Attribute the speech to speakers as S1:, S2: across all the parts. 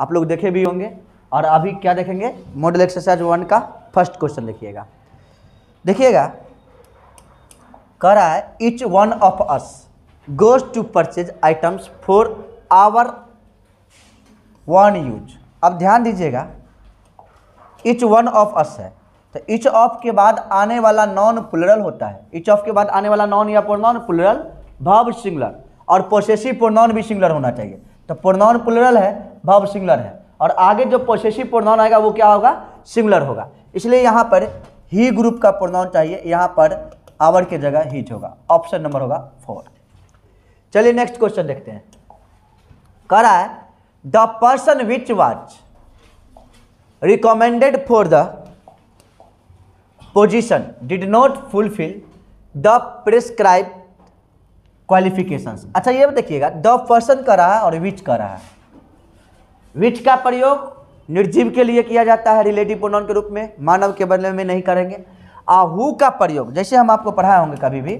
S1: आप लोग देखे भी होंगे और अभी क्या देखेंगे मॉडल एक्सरसाइज वन का फर्स्ट क्वेश्चन देखिएगा देखिएगा कह रहा है each one of us goes to purchase items for our own use अब ध्यान दीजिएगा इच वन ऑफ अस है तो इच ऑफ के बाद आने वाला नॉन प्लरल होता है इच ऑफ के बाद आने वाला नॉन या प्रोनॉन प्लरल भाव सिंगलर और पोसेसिव प्रोनॉन भी सिंगलर होना चाहिए तो प्रोनॉन प्लरल है भाव सिंगुलर है और आगे जो पोसेसिव प्रोनाउन आएगा वो क्या होगा सिंगुलर होगा इसलिए यहाँ पर ही ग्रुप का प्रोनाउन चाहिए यहाँ पर आवर के जगह हीच होगा ऑप्शन नंबर होगा फोर चलिए नेक्स्ट क्वेश्चन देखते हैं कह रहा है the person which was recommended for the position did not fulfil the prescribe qualifications अच्छा ये देखिएगा द पर्सन कर रहा है और विच कर रहा है विच का प्रयोग निर्जीव के लिए किया जाता है रिलेटिव प्रोनाउन के रूप में मानव के बदले में नहीं करेंगे आहु का प्रयोग जैसे हम आपको पढ़ाए होंगे कभी भी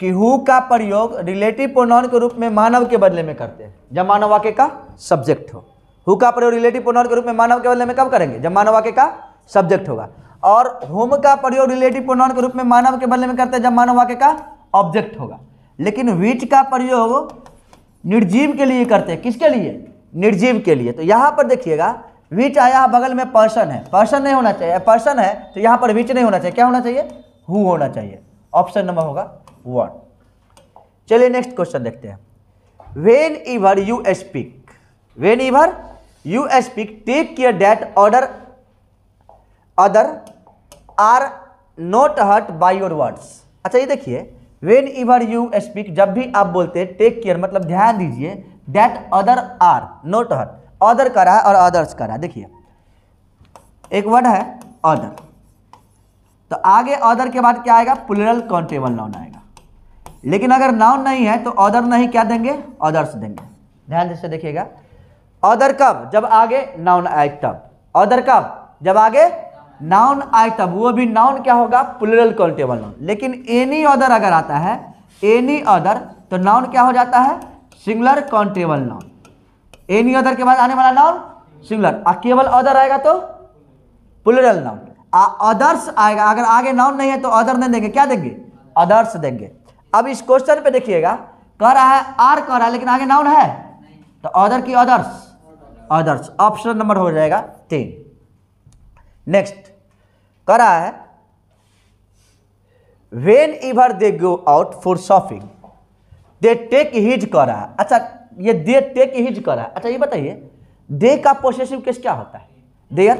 S1: कि हु का प्रयोग रिलेटिव प्रोनाउन के रूप में मानव के बदले में करते हैं जब मानव वाक्य का सब्जेक्ट हो हु का प्रयोग रिलेटिव प्रोनाउन के रूप में मानव के बदले में कब करेंगे जब मानव वाक्य का सब्जेक्ट होगा और होम का प्रयोग रिलेटिव प्रोनाउन के रूप में मानव के बदले में करते हैं जब मानव वाक्य का ऑब्जेक्ट होगा लेकिन विच का प्रयोग निर्जीव के लिए करते हैं किसके लिए निर्जीव के लिए तो यहाँ पर देखिएगा विच आया बगल में पर्सन है पर्सन नहीं होना चाहिए पर्सन है तो यहाँ पर विच नहीं होना चाहिए क्या होना चाहिए हु होना चाहिए ऑप्शन नंबर होगा वन चलिए नेक्स्ट क्वेश्चन देखते हैं whenever you speak whenever you speak take care that order other are not hurt by your words अच्छा ये देखिए वेन इवर यू स्पीक जब भी आप बोलते हैं टेक केयर मतलब ध्यान दीजिए that other are not hurt other करा रहा है और अदर्स करा रहा है देखिए एक वर्ड है अदर तो आगे अदर के बाद क्या आएगा प्लुरल कॉन्टेबल नाउन आएगा लेकिन अगर नाउन नहीं है तो अदर नहीं क्या देंगे अदर्स देंगे ध्यान से देखिएगा अदर कब जब आगे नाउन आए तब अदर कब जब आगे नाउन आए तब वो भी नाउन क्या होगा प्लुरल कॉन्टेबल नाउन लेकिन एनी अदर अगर आता है एनी अदर तो नाउन क्या हो जाता है singular countable noun any other के बाद आने वाला नाउन सिंगुलर और केवल अदर आएगा तो प्लुरल नाउन अदर्स आएगा अगर आगे नाउन नहीं है तो अदर नहीं देंगे क्या देंगे अदर्स देंगे अब इस क्वेश्चन पे देखिएगा कह रहा है आर कह रहा है लेकिन आगे नाउन है तो अदर की अदर्स अदर्स ऑप्शन नंबर हो जाएगा तीन नेक्स्ट रहा है whenever they go out for shopping they take his करा अच्छा ये दे टेक हिज करा अच्छा ये बताइए दे का पोसेसिव केस क्या होता है देयर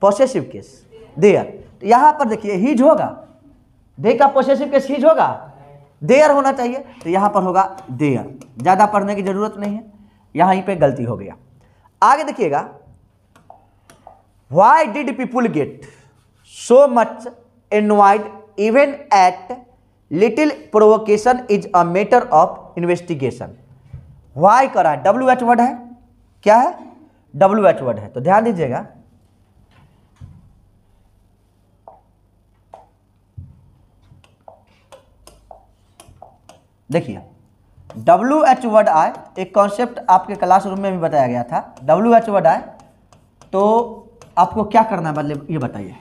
S1: पोसेसिव केस देयर यहां पर देखिए हिज होगा दे का पोसेसिव केस हिज होगा देयर होना चाहिए तो यहां पर होगा देयर ज़्यादा पढ़ने की ज़रूरत नहीं है यहां ही पे गलती हो गया आगे देखिएगा why did people get so much annoyed even at little provocation is a matter of investigation why करा है डब्ल्यू एच वर्ड है क्या है डब्ल्यू एच वर्ड है तो ध्यान दीजिएगा देखिए डब्ल्यू एच वर्ड आए एक कॉन्सेप्ट आपके क्लासरूम में भी बताया गया था डब्ल्यू एच वर्ड आए तो आपको क्या करना है मतलब ये बताइए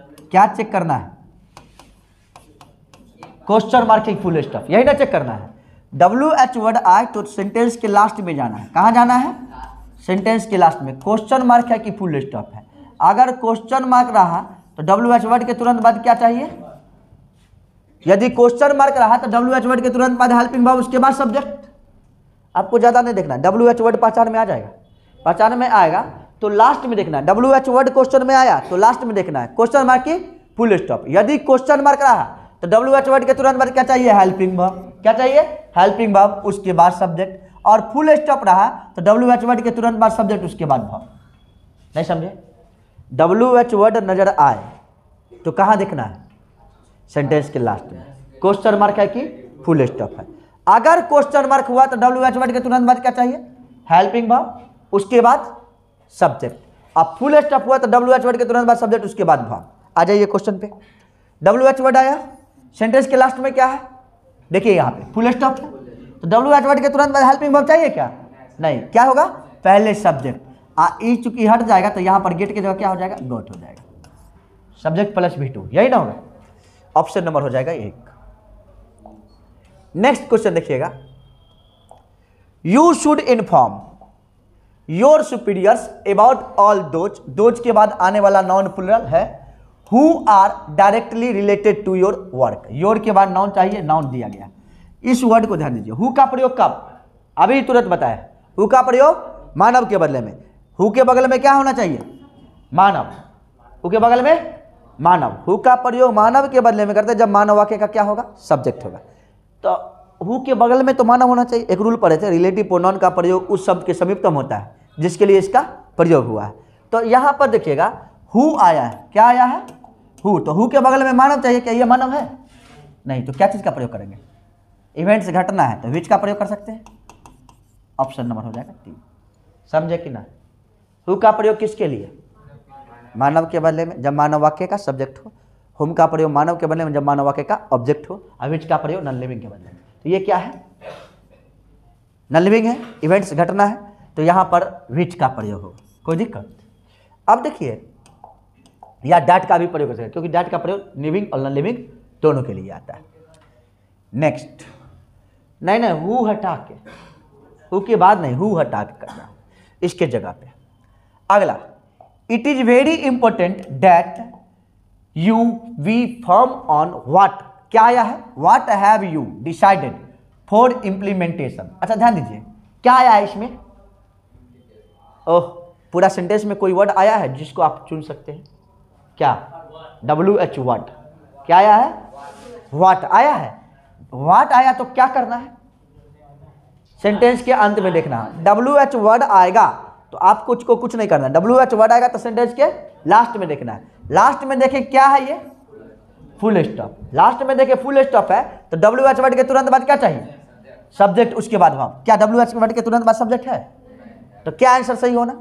S1: क्या चेक करना है क्वेश्चन मार्किंग फुल स्टॉप यही ना चेक करना है डब्ल्यू एच वर्ड आए तो सेंटेंस के लास्ट में जाना है कहाँ जाना है सेंटेंस के लास्ट में क्वेश्चन मार्क है कि फुल स्टॉप है अगर क्वेश्चन मार्क रहा तो डब्ल्यू एच वर्ड के तुरंत बाद क्या चाहिए यदि क्वेश्चन मार्क रहा तो डब्ल्यू एच वर्ड के तुरंत बाद हेल्पिंग भाव उसके बाद सब्जेक्ट आपको ज़्यादा नहीं देखना डब्ल्यू एच वर्ड पहचान में आ जाएगा पहचान में आएगा तो लास्ट में देखना है डब्ल्यू एच वर्ड क्वेश्चन में आया तो लास्ट में देखना है क्वेश्चन मार्क की फुल स्टॉप यदि क्वेश्चन मार्क रहा तो डब्ल्यू एच वर्ड के तुरंत बाद क्या चाहिए हेल्पिंग भाव क्या चाहिए हेल्पिंग भाव उसके बाद सब्जेक्ट और फुल स्टॉप रहा तो डब्ल्यू एच वर्ड के तुरंत बाद सब्जेक्ट उसके बाद भाव नहीं समझे डब्ल्यू एच वर्ड नजर आए तो कहाँ देखना है सेंटेंस के लास्ट में क्वेश्चन मार्क है कि फुल स्टॉप है अगर क्वेश्चन मार्क हुआ तो डब्ल्यू एच वर्ड के तुरंत बाद क्या चाहिए हेल्पिंग भाव उसके बाद सब्जेक्ट अब फुल स्टॉप हुआ तो डब्ल्यू एच वर्ड के तुरंत बाद सब्जेक्ट उसके बाद भाव आ जाइए क्वेश्चन पे डब्ल्यू एच वर्ड आया सेंटेंस के लास्ट में क्या है देखिए यहाँ पे फुल स्टॉप है तो डब्ल्यू एच वर्ड के तुरंत बाद हेल्पिंग भाव चाहिए क्या नहीं क्या होगा पहले सब्जेक्ट आ ई चूंकि हट जाएगा तो यहाँ पर गेट की जगह क्या हो जाएगा गोट हो जाएगा सब्जेक्ट प्लस भी टू यही ना होगा ऑप्शन नंबर हो जाएगा एक नेक्स्ट क्वेश्चन देखिएगा you should inform your superiors about all those those के बाद आने वाला नॉन प्लुरल है who are directly related to your work your के बाद नाउन चाहिए नाउन दिया गया इस वर्ड को ध्यान दीजिए हु का प्रयोग कब अभी तुरंत बताए हु का प्रयोग मानव के बदले में हु के बगल में क्या होना चाहिए मानव हु के बगल में मानव हु का प्रयोग मानव के बदले में करते हैं जब मानव वाक्य का क्या होगा सब्जेक्ट होगा तो हु के बगल में तो मानव होना चाहिए एक रूल पढ़े थे रिलेटिव प्रोनाउन का प्रयोग उस शब्द के समीपतम तो होता है जिसके लिए इसका प्रयोग हुआ है तो यहाँ पर देखिएगा हु आया है क्या आया है हु तो हु के बगल में मानव चाहिए क्या ये मानव है नहीं तो क्या चीज़ का प्रयोग करेंगे इवेंट्स घटना है तो विच का प्रयोग कर सकते हैं ऑप्शन नंबर हो जाएगा तीन समझे कि ना हु का प्रयोग किसके लिए मानव के बदले में जब मानव वाक्य का सब्जेक्ट हो हुम का प्रयोग मानव के बदले में जब मानव वाक्य का ऑब्जेक्ट हो अविच का प्रयोग नन लिविंग के बदले में तो ये क्या है नन लिविंग है इवेंट्स घटना है तो यहाँ पर विट का प्रयोग हो कोई दिक्कत अब देखिए या डैट का भी प्रयोग कर सकते क्योंकि डैट का प्रयोग लिविंग और नॉन लिविंग दोनों के लिए आता है नेक्स्ट नहीं नहीं हु हटा के हु के बाद नहीं हु हटा के करना इसके जगह पे अगला it is very important that you we form on what क्या आया है what have you decided for implementation अच्छा ध्यान दीजिए क्या आया है इसमें ओह पूरा सेंटेंस में कोई वर्ड आया है जिसको आप चुन सकते हैं क्या डब्ल्यू एच वाट क्या आया है वाट आया है वाट आया तो क्या करना है सेंटेंस के अंत में देखना डब्ल्यू एच वर्ड आएगा तो आप कुछ को कुछ नहीं करना डब्ल्यू एच वर्ड आएगा तो सेंटेंस के लास्ट में देखना है लास्ट में देखें क्या है ये फुल स्टॉप लास्ट में देखें फुल स्टॉप है तो डब्ल्यू एच वर्ड के तुरंत बाद क्या चाहिए सब्जेक्ट उसके बाद वहां क्या डब्ल्यू एच वर्ड के तुरंत बाद सब्जेक्ट है तो क्या आंसर सही होना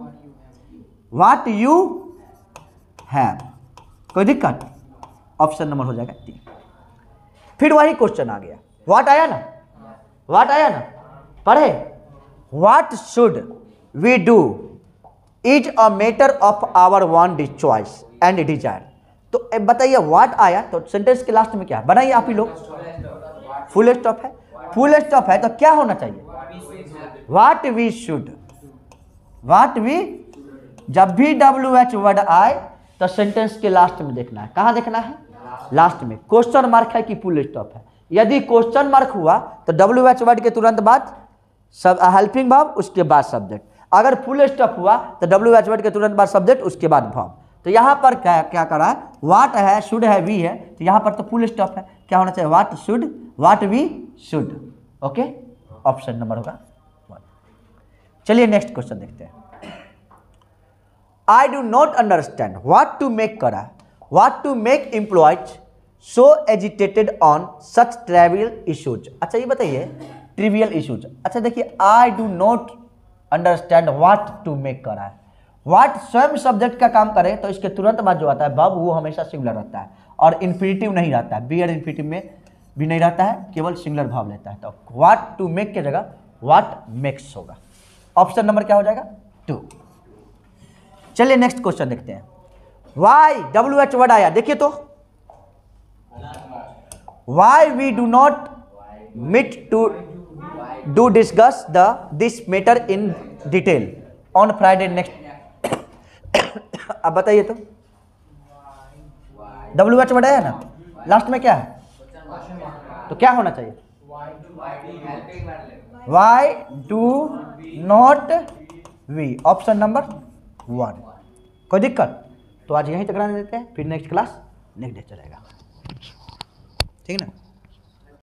S1: वाट यू हैव कोई दिक्कत ऑप्शन नंबर हो जाएगा तीन फिर वही क्वेश्चन आ गया वाट आया ना वाट आया ना पढ़े what should we do is a matter of our own the choice and desire तो बताइए वाट आया तो सेंटेंस के लास्ट में क्या बनाइए आप ही लोग फुल स्टॉप है फुल स्टॉप है तो क्या होना चाहिए what we should what we जब भी डब्ल्यू एच वर्ड आए तो सेंटेंस के लास्ट में देखना है कहाँ देखना है लास्ट में क्वेश्चन मार्क है कि फुल स्टॉप है यदि क्वेश्चन मार्क हुआ तो डब्ल्यू एच वर्ड के तुरंत बाद सब हेल्पिंग भाव उसके बाद सब्जेक्ट अगर फुल स्टॉप हुआ तो डब्ल्यू एच वर्ड के तुरंत बाद सब्जेक्ट उसके बाद भाव तो यहाँ पर क्या क्या करा वाट है शुड है वी है तो यहाँ पर तो फुल स्टॉप है क्या होना चाहिए what should what we should okay option number होगा चलिए नेक्स्ट क्वेश्चन देखते हैं I do not understand what to make करा what to make employees so agitated on such trivial issues अच्छा ये बताइए ट्रिवियल इशूज अच्छा देखिए I do not understand what to make करा वाट स्वयं सब्जेक्ट का काम करे तो इसके तुरंत बाद जो आता है बब वो हमेशा सिंगुलर रहता है और इन्फिनिटिव नहीं रहता है बी एड इन्फिनिटिव में भी नहीं रहता है केवल सिंगुलर भाव लेता है तो वाट टू मेक की जगह वाट मेक्स होगा ऑप्शन नंबर क्या हो जाएगा टू चलिए नेक्स्ट क्वेश्चन देखते हैं वाई डब्ल्यू एच वर्ड आया देखिए तो why we do not meet to do discuss the this matter in detail on Friday next अब बताइए तो डब्ल्यू एच वर्ड आया ना लास्ट में क्या है तो क्या होना चाहिए why do not we option number one कोई दिक्कत तो आज यहीं तक रहने देते हैं फिर नेक्स्ट क्लास नेक्स्ट डे चलेगा ठीक है ना